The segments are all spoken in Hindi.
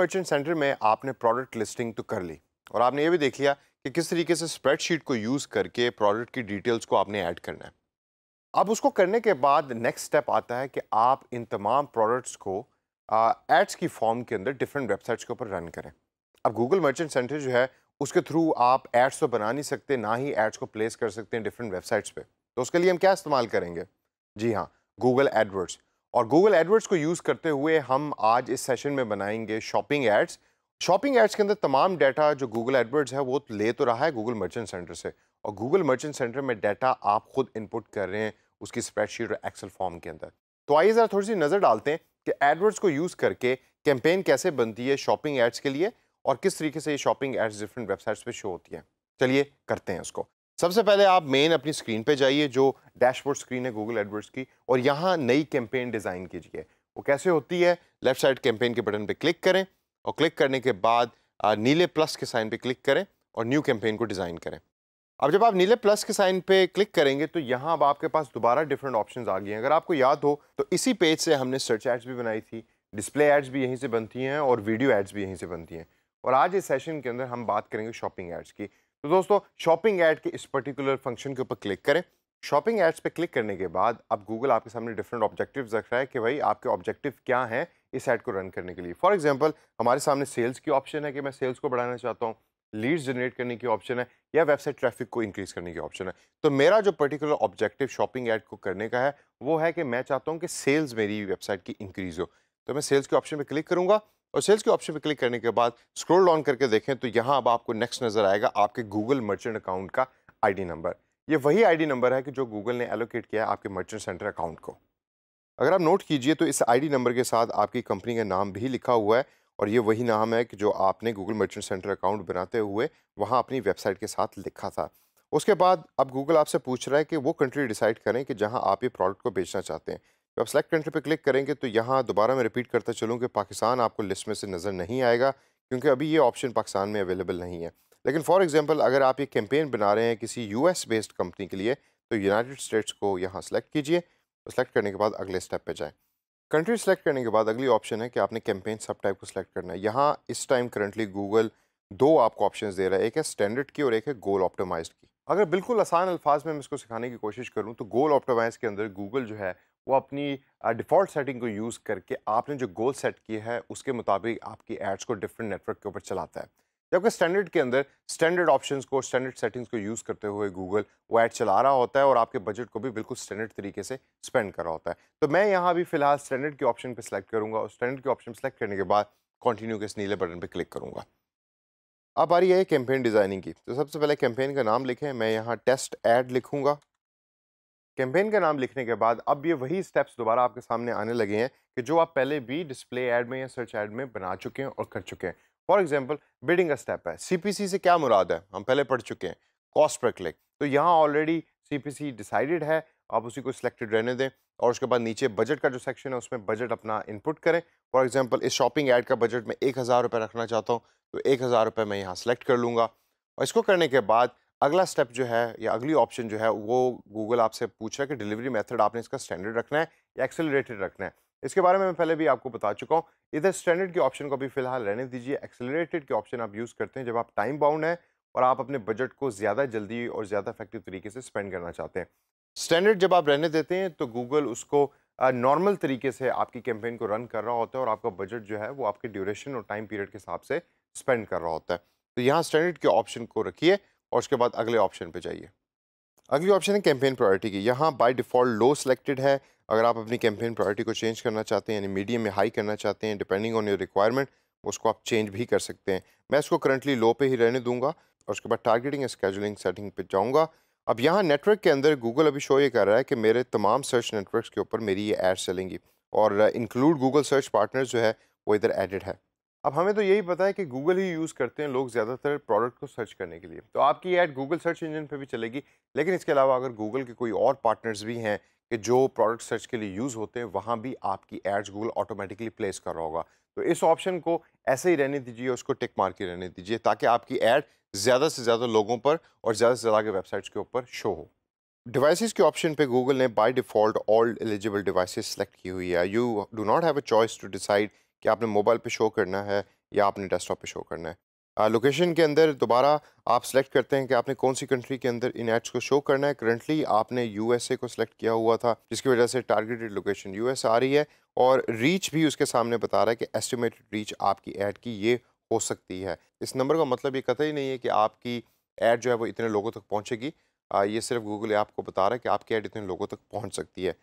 मर्चेंट सेंटर में आपने प्रोडक्ट लिस्टिंग तो कर ली और आपने ये भी देख लिया कि किस तरीके से स्प्रेडशीट को यूज़ करके प्रोडक्ट की डिटेल्स को आपने ऐड करना है अब उसको करने के बाद नेक्स्ट स्टेप आता है कि आप इन तमाम प्रोडक्ट्स को एड्स की फॉर्म के अंदर डिफरेंट वेबसाइट्स के ऊपर रन करें अब गूगल मर्चेंट सेंटर जो है उसके थ्रू आप एड्स तो बना नहीं सकते ना ही एड्स को प्लेस कर सकते हैं डिफरेंट वेबसाइट्स पर तो उसके लिए हम क्या इस्तेमाल करेंगे जी हाँ गूगल एडवर्ड्स और गूगल एडवर्ड्स को यूज़ करते हुए हम आज इस सेशन में बनाएंगे शॉपिंग एड्स शॉपिंग एड्स के अंदर तमाम डाटा जो गूगल एडवर्ड्स है वो तो ले तो रहा है गूगल मर्चेंट सेंटर से और गूगल मर्चेंट सेंटर में डाटा आप खुद इनपुट कर रहे हैं उसकी स्प्रेडशीट और एक्सेल फॉर्म के अंदर तो आइए ज़रा थोड़ी सी नज़र डालते हैं कि एडवर्ड्स को यूज़ करके कैंपेन कैसे बनती है शॉपिंग एड्स के लिए और किस तरीके से ये शॉपिंग एड्स डिफरेंट वेबसाइट्स पे शो होती हैं चलिए करते हैं उसको सबसे पहले आप मेन अपनी स्क्रीन पे जाइए जो डैशबोर्ड स्क्रीन है गूगल एडवर्ड्स की और यहाँ नई कैंपेन डिज़ाइन कीजिए वो कैसे होती है लेफ्ट साइड कैंपेन के बटन पे क्लिक करें और क्लिक करने के बाद नीले प्लस के साइन पे क्लिक करें और न्यू कैंपेन को डिज़ाइन करें अब जब आप नीले प्लस के साइन पे क्लिक करेंगे तो यहाँ अब आपके पास दोबारा डिफरेंट ऑप्शन आ गए हैं अगर आपको याद हो तो इसी पेज से हमने सर्च एड्स भी बनाई थी डिस्प्ले एड्स भी यहीं से बनती हैं और वीडियो एड्स भी यहीं से बनती हैं और आज इस सेशन के अंदर हम बात करेंगे शॉपिंग एड्स की तो दोस्तों शॉपिंग ऐड के इस पर्टिकुलर फंक्शन के ऊपर क्लिक करें शॉपिंग एड्स पे क्लिक करने के बाद अब गूगल आपके सामने डिफरेंट ऑब्जेक्टिव रख रहा है कि भाई आपके ऑब्जेक्टिव क्या हैं इस एड को रन करने के लिए फॉर एग्जाम्पल हमारे सामने सेल्स की ऑप्शन है कि मैं सेल्स को बढ़ाना चाहता हूँ लीड्स जनरेट करने की ऑप्शन है या वेबसाइट ट्रैफिक को इंक्रीज करने की ऑप्शन है तो मेरा जो पर्टिकुलर ऑब्जेक्टिव शॉपिंग ऐड को करने का है वो है कि मैं चाहता हूँ कि सेल्स मेरी वेबसाइट की इंक्रीज़ हो तो मैं सेल्स के ऑप्शन पर क्लिक करूँगा और सेल्स के ऑप्शन पर क्लिक करने के बाद स्क्रोल डाउन करके देखें तो यहाँ अब आपको नेक्स्ट नज़र आएगा आपके गूगल मर्चेंट अकाउंट का आई नंबर ये वही आईडी नंबर है कि जो गूगल ने एलोकेट किया है आपके मर्चेंट सेंटर अकाउंट को अगर आप नोट कीजिए तो इस आईडी नंबर के साथ आपकी कंपनी का नाम भी लिखा हुआ है और ये वही नाम है कि जो आपने गूगल मर्चेंट सेंटर अकाउंट बनाते हुए वहाँ अपनी वेबसाइट के साथ लिखा था उसके बाद अब गूगल आपसे पूछ रहा है कि वो कंट्री डिसाइड करें कि जहाँ आप ये प्रोडक्ट को बेचना चाहते हैं आप सेलेक्ट कंट्री पे क्लिक करेंगे तो यहाँ दोबारा मैं रिपीट करता चलूँ कि पाकिस्तान आपको लिस्ट में से नज़र नहीं आएगा क्योंकि अभी ये ऑप्शन पाकिस्तान में अवेलेबल नहीं है लेकिन फॉर एग्जांपल अगर आप ये कैंपेन बना रहे हैं किसी यूएस बेस्ड कंपनी के लिए तो यूनाइटेड स्टेट्स को यहाँ सेलेक्ट कीजिए और तो सेलेक्ट करने के बाद अगले स्टेप पे जाएं कंट्री सेलेक्ट करने के बाद अगली ऑप्शन है कि आपने कैंपेन सब टाइप को सिलेक्ट करना है यहाँ इस टाइम करंटली गूगल दो आपको ऑप्शन दे रहा है एक है स्टैंडर्ड की और एक है गोल ऑप्टोमाइज की अगर बिल्कुल आसान अल्फाज में मैं इसको सिखाने की कोशिश करूँ तो गोल ऑप्टोमाइज के अंदर गूगल जो है वो अपनी डिफ़ॉल्ट सेटिंग को यूज़ करके आपने जो गोल सेट किया है उसके मुताबिक आपकी एड्स को डिफरेंट नेटवर्क के ऊपर चलाता है जबकि स्टैंडर्ड के अंदर स्टैंडर्ड ऑप्शंस को स्टैंडर्ड सेटिंग्स को यूज़ करते हुए गूगल वो ऐड चला रहा होता है और आपके बजट को भी बिल्कुल स्टैंडर्ड तरीके से स्पेंड कर रहा होता है तो मैं यहाँ भी फिलहाल स्टैंडर्ड के ऑप्शन पर सिलेक्ट करूँगा और स्टैंडर्ड के ऑप्शन सेलेक्ट करने के बाद कंटिन्यू के इस नीले बटन पर क्लिक करूँगा अब आ रही है कैंपेन डिज़ाइनिंग की तो सबसे पहले कैंपेन का नाम लिखें मैं यहाँ टेस्ट ऐड लिखूँगा कैंपेन का नाम लिखने के बाद अब ये वही स्टेप्स दोबारा आपके सामने आने लगे हैं कि जो आप पहले भी डिस्प्ले एड में या सर्च एड में बना चुके हैं और कर चुके हैं फॉर एग्जाम्पल बिडिंग का स्टेप है सी से क्या मुराद है हम पहले पढ़ चुके हैं कॉस्ट पर क्लिक तो यहाँ ऑलरेडी सी डिसाइडेड है आप उसी को सिलेक्टेड रहने दें और उसके बाद नीचे बजट का जो सेक्शन है उसमें बजट अपना इनपुट करें फॉर एग्जांपल इस शॉपिंग ऐड का बजट मैं एक हज़ार रुपये रखना चाहता हूँ तो एक हज़ार रुपये मैं यहाँ सेलेक्ट कर लूँगा और इसको करने के बाद अगला स्टेप जो है या अगली ऑप्शन जो है वो गूगल आपसे पूछ रहा है कि डिलीवरी मेथड आपने इसका स्टैंडर्ड रखना है या एक्सेलरेटेड रखना है इसके बारे में मैं पहले भी आपको बता चुका हूँ इधर स्टैंडर्ड के ऑप्शन को भी फिलहाल रहने दीजिए एक्सेलरेटेड के ऑप्शन आप यूज़ करते हैं जब आप टाइम बाउंड हैं और आप अपने बजट को ज़्यादा जल्दी और ज़्यादा इफेक्टिव तरीके से स्पेंड करना चाहते हैं स्टैंडर्ड जब आप रहने देते हैं तो गूगल उसको नॉर्मल तरीके से आपकी कैंपेन को रन कर रहा होता है और आपका बजट जो है वो आपके ड्यूरेशन और टाइम पीरियड के हिसाब से स्पेंड कर रहा होता है तो यहाँ स्टैंडर्ड के ऑप्शन को रखिए और उसके बाद अगले ऑप्शन पे जाइए अगली ऑप्शन है कैंपेन प्रायोरिटी की यहाँ बाय डिफ़ॉल्ट लो सिलेक्टेड है अगर आप अपनी कैंपेन प्रायोरिटी को चेंज करना चाहते हैं यानी मीडियम में हाई करना चाहते हैं डिपेंडिंग ऑन योर रिक्वायरमेंट उसको आप चेंज भी कर सकते हैं मैं इसको करंटली लो पे ही रहने दूंगा और उसके बाद टारगेटिंग स्केजुलिंग सेटिंग पे जाऊंगा अब यहाँ नेटवर्क के अंदर गूगल अभी शो ये कर रहा है कि मेरे तमाम सर्च नेटवर्क्स के ऊपर मेरी ये एड्स चलेंगी और इंक्लूड गूगल सर्च पार्टनर जो है वो इधर एडिड है अब हमें तो यही पता है कि गूगल ही यूज़ करते हैं लोग ज़्यादातर प्रोडक्ट को सर्च करने के लिए तो आपकी ऐड गूगल सर्च इंजन पे भी चलेगी लेकिन इसके अलावा अगर गूगल के कोई और पार्टनर्स भी हैं कि जो प्रोडक्ट सर्च के लिए यूज़ होते हैं वहाँ भी आपकी एड्स गूगल ऑटोमेटिकली प्लेस कर रहा होगा तो इस ऑप्शन को ऐसे ही रहने दीजिए उसको टिक मार के रहने दीजिए ताकि आपकी ऐड ज़्यादा से ज़्यादा लोगों पर और ज़्यादा से ज़्यादा वेबसाइट्स के ऊपर शो हो डिवाइसेस के ऑप्शन पे गूगल ने by default all eligible devices select की हुई है you do not have a choice to decide कि आपने मोबाइल पे शो करना है या आपने डेस्कटॉप पे शो करना है लोकेशन के अंदर दोबारा आप सेलेक्ट करते हैं कि आपने कौन सी कंट्री के अंदर इन एड्स को शो करना है करंटली आपने यूएसए को सिलेक्ट किया हुआ था जिसकी वजह से टारगेटेड लोकेशन यूएस आ रही है और रीच भी उसके सामने बता रहा है कि एस्टिमेटेड रीच आपकी ऐड की ये हो सकती है इस नंबर का मतलब ये कतई नहीं है कि आपकी ऐड जो है वो इतने लोगों तक पहुँचेगी ये सिर्फ गूगल ऐप को बता रहा है कि आपकी ऐड इतने लोगों तक पहुँच सकती है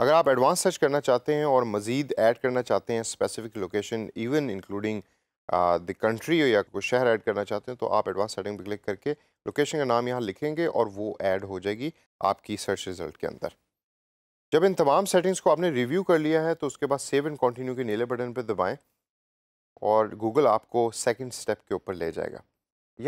अगर आप एडवांस सर्च करना चाहते हैं और मज़ीद ऐड करना चाहते हैं specific location even including the country या कोई शहर ऐड करना चाहते हैं तो आप एडवांस सेटिंग पर क्लिक करके लोकेशन का नाम यहाँ लिखेंगे और वो ऐड हो जाएगी आपकी सर्च रिज़ल्ट के अंदर जब इन तमाम सेटिंग्स को आपने रिव्यू कर लिया है तो उसके बाद सेव एंड कंटिन्यू के नीले बटन पर दबाएँ और गूगल आपको सेकेंड स्टेप के ऊपर ले जाएगा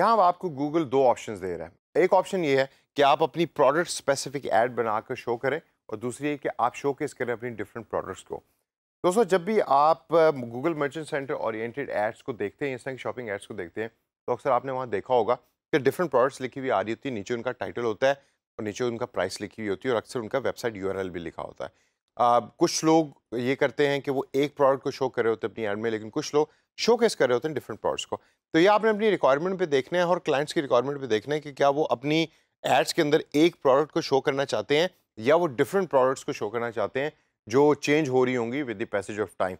यहाँ आपको गूगल दो ऑप्शन दे रहा है एक ऑप्शन ये है कि आप अपनी प्रोडक्ट स्पेसिफिक ऐड बनाकर शो करें और दूसरी है कि आप शो केस करें अपनी डिफरेंट प्रोडक्ट्स को दोस्तों जब भी आप Google Merchant Center oriented ads को देखते हैं इस की शॉपिंग एड्स को देखते हैं तो अक्सर आपने वहाँ देखा होगा कि डिफरेंट प्रोडक्ट्स लिखी हुई आ रही होती है नीचे उनका टाइटल होता है और नीचे उनका प्राइस लिखी हुई होती है और अक्सर उनका वेबसाइट यू भी लिखा होता है आ, कुछ लोग ये करते हैं कि वो एक प्रोडक्ट को शो कर रहे होते हैं अपनी एड में लेकिन कुछ लोग शो केस कर रहे होते हैं डिफरेंट प्रोडक्ट्स को तो ये आपने अपनी रिक्वायरमेंट पे देखना है और क्लाइंट्स की रिक्वायरमेंट पे देखना है कि क्या वो अपनी एड्स के अंदर एक प्रोडक्ट को शो करना चाहते हैं या वो डिफरेंट प्रोडक्ट्स को शो करना चाहते हैं जो चेंज हो रही होंगी with the passage of time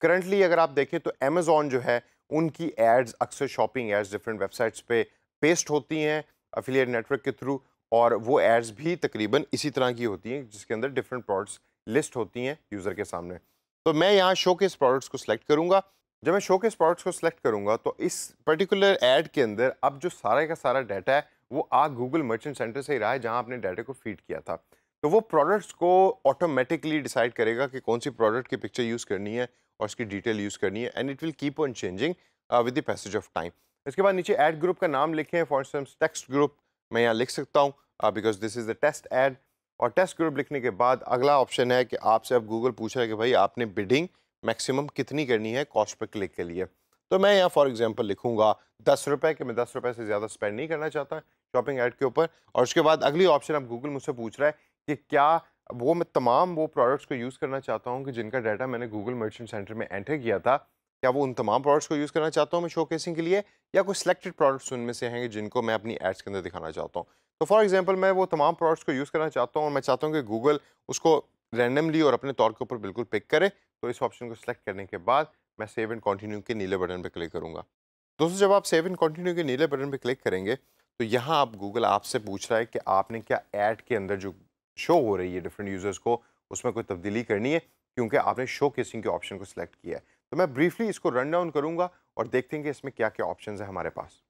currently अगर आप देखें तो अमेज़ोन जो है उनकी एड्स अक्सर शॉपिंग एड्स डिफरेंट वेबसाइट्स पे पेस्ट होती हैं अफिलियट नेटवर्क के थ्रू और वो एड्स भी तकरीबन इसी तरह की होती हैं जिसके अंदर डिफरेंट प्रोडक्ट्स लिस्ट होती हैं यूज़र के सामने तो मैं यहाँ शो के प्रोडक्ट्स को सिलेक्ट करूँगा जब मैं शो के प्रोडक्ट्स को सिलेक्ट करूँगा तो इस पर्टिकुलर एड के अंदर अब जो सारा का सारा डाटा है वो आ गूगल मर्चेंट सेंटर से ही रहा है जहाँ आपने डाटा को फीड किया था तो वो प्रोडक्ट्स को ऑटोमेटिकली डिसाइड करेगा कि कौन सी प्रोडक्ट की पिक्चर यूज़ करनी है और उसकी डिटेल यूज़ करनी है and it will keep on changing with the passage of time इसके बाद नीचे एड ग्रुप का नाम लिखे हैं फॉर इंस्टेंस टेक्स्ट ग्रुप मैं यहाँ लिख सकता हूँ because this is the test ad और टेस्ट ग्रुप लिखने के बाद अगला ऑप्शन है कि आपसे अब गूगल पूछ रहा है कि भाई आपने बिडिंग मैक्सिमम कितनी करनी है कॉस्ट पर क्लिक के लिए तो मैं यहाँ फॉर एग्जांपल लिखूंगा दस रुपये कि मैं दस रुपये से ज़्यादा स्पेंड नहीं करना चाहता शॉपिंग ऐड के ऊपर और उसके बाद अगली ऑप्शन अब गूगल मुझसे पूछ रहा है कि क्या वो मैं तमाम वो प्रोडक्ट्स को यूज़ करना चाहता हूँ कि जिनका डाटा मैंने गूगल मर्चेंट सेंटर में एंटर किया था क्या वो उन तमाम प्रोडक्ट्स को यूज़ करना चाहता हूँ मैं शो के लिए या कोई सिलेक्टेड प्रोडक्ट्स उनमें से हैं जिनको मैं अपनी एड्स के अंदर दिखाना चाहता हूँ तो फॉर एग्जाम्पल मैं वो तमाम प्रोडक्ट्स को यूज़ करना चाहता हूँ और मैं चाहता हूँ कि गूगल उसको रैंडमली और अपने तौर के ऊपर बिल्कुल पिक करे तो इस ऑप्शन को सिलेक्ट करने के बाद मैं सेव एंड कंटिन्यू के नीले बटन पर क्लिक करूँगा दोस्तों जब आप सेव एंड कंटिन्यू के नीले बटन पर क्लिक करेंगे तो यहाँ आप गूगल आपसे पूछ रहा है कि आपने क्या ऐड के अंदर जो शो हो रही है डिफरेंट यूज़र्स को उसमें कोई तब्दीली करनी है क्योंकि आपने शो केसिंग के ऑप्शन को सिलेक्ट किया है तो मैं ब्रीफली इसको रन डाउन करूँगा और देखते हैं कि इसमें क्या क्या ऑप्शन है हमारे पास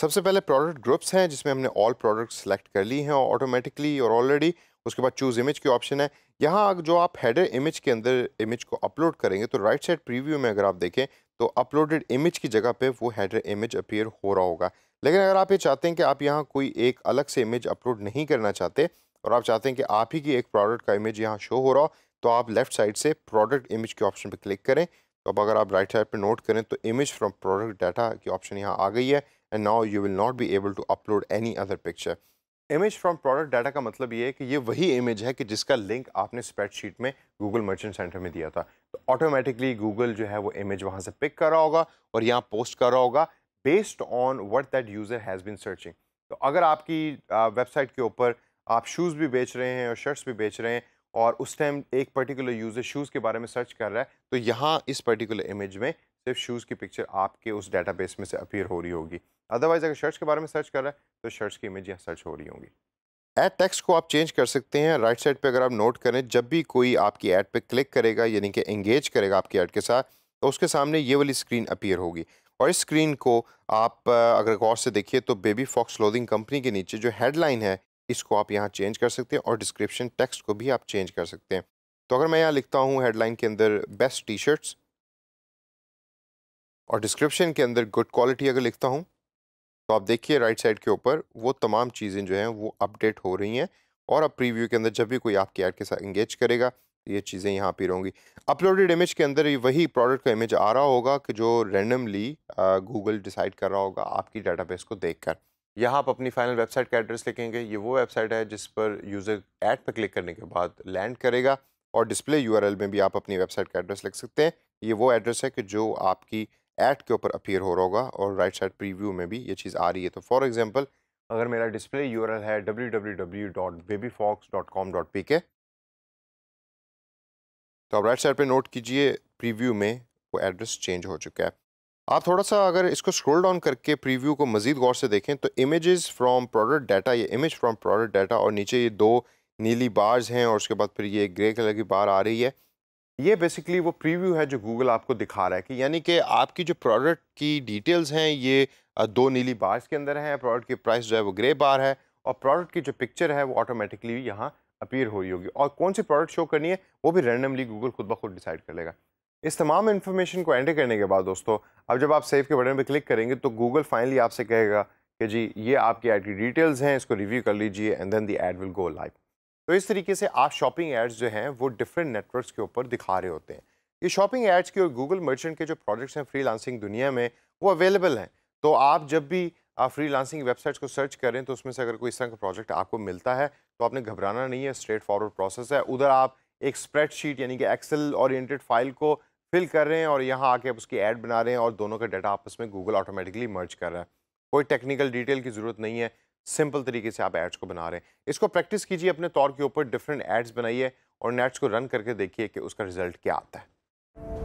सबसे पहले प्रोडक्ट ग्रुप्स हैं जिसमें हमने ऑल प्रोडक्ट सेलेक्ट कर ली हैं ऑटोमेटिकली और ऑलरेडी उसके बाद चूज़ इमेज की ऑप्शन है यहाँ जो आप हेडर इमेज के अंदर इमेज को अपलोड करेंगे तो राइट साइड प्रीव्यू में अगर आप देखें तो अपलोडेड इमेज की जगह पे वो हेडर इमेज अपीयर हो रहा होगा लेकिन अगर आप ये चाहते हैं कि आप यहाँ कोई एक अलग से इमेज अपलोड नहीं करना चाहते और आप चाहते हैं कि आप ही की एक प्रोडक्ट का इमेज यहाँ शो हो रहा हो तो आप लेफ्ट साइड से प्रोडक्ट इमेज के ऑप्शन पर क्लिक करें तो अब अगर आप राइट साइड पर नोट करें तो इमेज फ्रॉम प्रोडक्ट डाटा की ऑप्शन यहाँ आ गई है and now you will not be able to upload any other picture image from product data का मतलब ये है कि ये वही इमेज है कि जिसका लिंक आपने स्प्रेडशीट में गूगल मर्चेंट सेंटर में दिया था तो ऑटोमेटिकली गूगल जो है वो इमेज वहाँ से पिक कर रहा होगा और यहाँ पोस्ट कर रहा होगा based on what that user has been searching तो अगर आपकी वेबसाइट के ऊपर आप शूज़ भी बेच रहे हैं और शर्ट्स भी बेच रहे हैं और उस टाइम एक पर्टिकुलर यूज़र शूज़ के बारे में सर्च कर रहा है तो यहाँ इस पर्टिकुलर इमेज में सिर्फ शूज़ की पिक्चर आपके उस बेस में से अपीयर हो रही होगी अदरवाइज़ अगर शर्ट्स के बारे में सर्च कर रहा है तो शर्ट्स की इमेज यहाँ सर्च हो रही होंगी एड टेक्स को आप चेंज कर सकते हैं राइट साइड पर अगर आप नोट करें जब भी कोई आपकी ऐड पर क्लिक करेगा यानी कि एंगेज करेगा आपकी ऐड के साथ तो उसके सामने ये वाली स्क्रीन अपीयर होगी और इस स्क्रीन को आप अगर गौर से देखिए तो बेबी फॉक्स क्लोदिंग कंपनी के नीचे जो हेडलाइन है इसको आप यहाँ चेंज कर सकते हैं और डिस्क्रिप्शन टेक्स्ट को भी आप चेंज कर सकते हैं तो अगर मैं यहाँ लिखता हूँ हेडलाइन के अंदर बेस्ट टी शर्ट्स और डिस्क्रिप्शन के अंदर गुड क्वालिटी अगर लिखता हूँ तो आप देखिए राइट साइड के ऊपर वो तमाम चीज़ें जो हैं वो अपडेट हो रही हैं और अब प्रीव्यू के अंदर जब भी कोई आपके ऐड के साथ इंगेज करेगा तो ये चीज़ें यहाँ पर होंगी अपलोडेड इमेज के अंदर वही प्रोडक्ट का इमेज आ रहा होगा कि जो रैंडमली गूगल डिसाइड कर रहा होगा आपकी डाटाबेस को देखकर यहाँ आप अपनी फाइनल वेबसाइट का एड्रेस लिखेंगे ये वो वेबसाइट है जिस पर यूज़र ऐड पर क्लिक करने के बाद लैंड करेगा और डिस्प्ले यू में भी आप अपनी वेबसाइट का एड्रेस लिख सकते हैं ये वो एड्रेस है कि जो आपकी ऐड के ऊपर अपीयर हो रहा होगा और राइट साइड प्रीव्यू में भी ये चीज़ आ रही है तो फॉर एग्जांपल अगर मेरा डिस्प्ले यू है www.babyfox.com.pk तो आप राइट साइड पे नोट कीजिए प्रीव्यू में वो एड्रेस चेंज हो चुका है आप थोड़ा सा अगर इसको स्क्रॉल डाउन करके प्रीव्यू को मजीद गौर से देखें तो इमेजेस फ्रॉम प्रोडक्ट डाटा ये इमेज फ्रॉम प्रोडक्ट डाटा और नीचे ये दो नीली बार्स हैं और उसके बाद फिर ये ग्रे कलर की बार आ रही है ये बेसिकली वो प्रीव्यू है जो गूगल आपको दिखा रहा है कि यानी कि आपकी जो प्रोडक्ट की डिटेल्स हैं ये दो नीली बार्स के अंदर हैं प्रोडक्ट की प्राइस जो है वो ग्रे बार है और प्रोडक्ट की जो पिक्चर है वो ऑटोमेटिकली यहाँ अपीयर हो रही होगी और कौन सी प्रोडक्ट शो करनी है वो भी रैंडमली गूगल खुद ब खुद डिसाइड कर लेगा इस तमाम इन्फॉर्मेशन को एंटर करने के बाद दोस्तों अब जब आप सेव के बटन पर क्लिक करेंगे तो गूगल फाइनली आपसे कहेगा कि जी ये आपकी ऐड की डिटेल्स हैं इसको रिव्यू कर लीजिए and then the ad will go live तो इस तरीके से आप शॉपिंग एड्स जो हैं वो डिफरेंट नेटवर्क्स के ऊपर दिखा रहे होते हैं ये शॉपिंग एड्स के और गूगल मर्चेंट के जो प्रोडक्ट्स हैं फ्री दुनिया में वो अवेलेबल हैं तो आप जब भी आप फ्री लांसिंग वेबसाइट्स को सर्च करें तो उसमें से अगर कोई इस तरह का प्रोजेक्ट आपको मिलता है तो आपने घबराना नहीं है स्ट्रेट फॉरवर्ड प्रोसेस है उधर आप एक स्प्रेडशीट यानी कि एक्सेल ओरिएंटेड फाइल को फिल कर रहे हैं और यहाँ आके आप उसकी ऐड बना रहे हैं और दोनों का डाटा आपस में गूगल ऑटोमेटिकली मर्ज कर रहा है कोई टेक्निकल डिटेल की ज़रूरत नहीं है सिंपल तरीके से आप एड्स को बना रहे हैं इसको प्रैक्टिस कीजिए अपने तौर के ऊपर डिफरेंट एड्स बनाइए और नेट्स को रन करके देखिए कि उसका रिजल्ट क्या आता है